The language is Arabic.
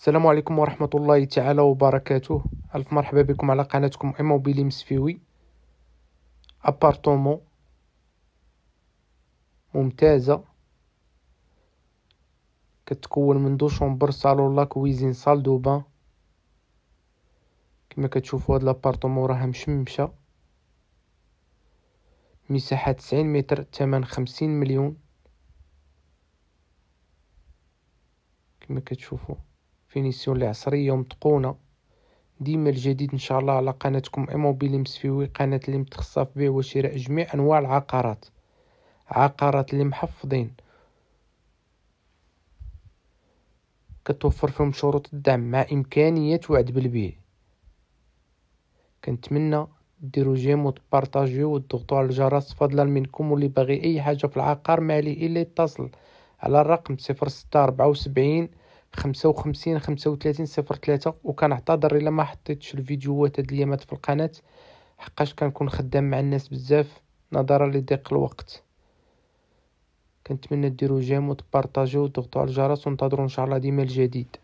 السلام عليكم ورحمة الله تعالى وبركاته ألف مرحبا بكم على قناتكم إيموبيلي مسفيوي أبارتومو ممتازة كتكون من دو شومبر صالون لا كويزين صال دو بان كما كتشوفوا هاد لابارتومو راه مشمشة مساحة تسعين متر تمن خمسين مليون كما كتشوفوا فينيسيون العصريه عصريه ومتقونه ديما الجديد ان شاء الله على قناتكم اموبيلي مسفيوي قناه اللي متخصصه في بيع وشراء جميع انواع العقارات عقارات اللي محفظين كتوفر فيهم شروط الدعم مع امكانيه وعد بالبيع كنتمنى ديروا جيم وتبارطاجيو وتضغطوا على الجرس فضلا منكم واللي باغي اي حاجه في العقار مالي الا يتصل على الرقم 0674 55 35 03 وكنعتذر الا ما حطيتش الفيديوهات هاد الايامات في القناه حقاش كنكون خدام مع الناس بزاف نظرا لضيق الوقت كنتمنى ديروا جيم وتبارطاجيو وتضغطوا على الجرس وننتظروا ان شاء الله ديما الجديد